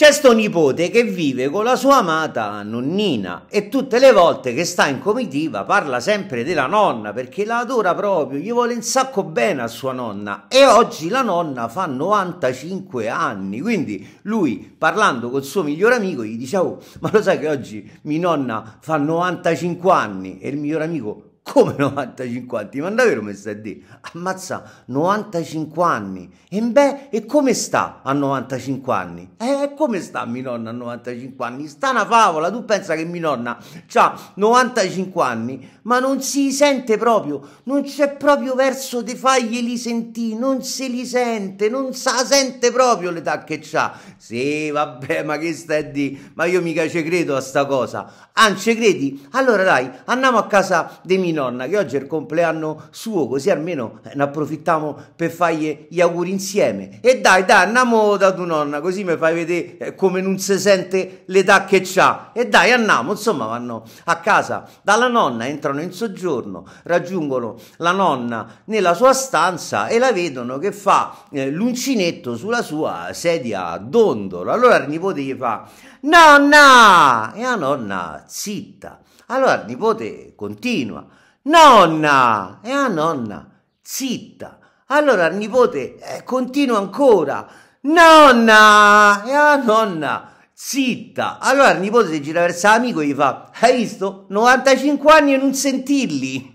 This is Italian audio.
C'è sto nipote che vive con la sua amata nonnina e tutte le volte che sta in comitiva parla sempre della nonna perché la adora proprio, gli vuole un sacco bene a sua nonna e oggi la nonna fa 95 anni, quindi lui parlando col suo miglior amico gli dice oh, ma lo sai che oggi mia nonna fa 95 anni e il miglior amico come 95 anni? Ma davvero mi stai a dire? Ammazza, 95 anni. E beh, e come sta a 95 anni? Eh, come sta mia nonna a 95 anni? Sta una favola, tu pensa che mia nonna ha 95 anni, ma non si sente proprio, non c'è proprio verso di farglieli sentire, non se li sente, non sa, sente proprio l'età che c'ha. Sì, vabbè, ma che stai a dire? Ma io mica ci credo a sta cosa. Ah, non ci credi? Allora dai, andiamo a casa dei mia nonna che oggi è il compleanno suo, così almeno eh, ne approfittiamo per fargli gli auguri insieme. E dai, dai, andiamo da tua nonna, così mi fai vedere eh, come non si sente l'età che c'ha. E dai, andiamo, insomma, vanno a casa dalla nonna, entrano in soggiorno, raggiungono la nonna nella sua stanza e la vedono che fa eh, l'uncinetto sulla sua sedia a dondolo. Allora il nipote gli fa: Nonna! E la nonna zitta. Allora il nipote continua. Nonna! E eh, a nonna, zitta. Allora il nipote eh, continua ancora. Nonna! E eh, a nonna, zitta. Allora il nipote si gira verso l'amico e gli fa, hai visto? 95 anni e non sentirli.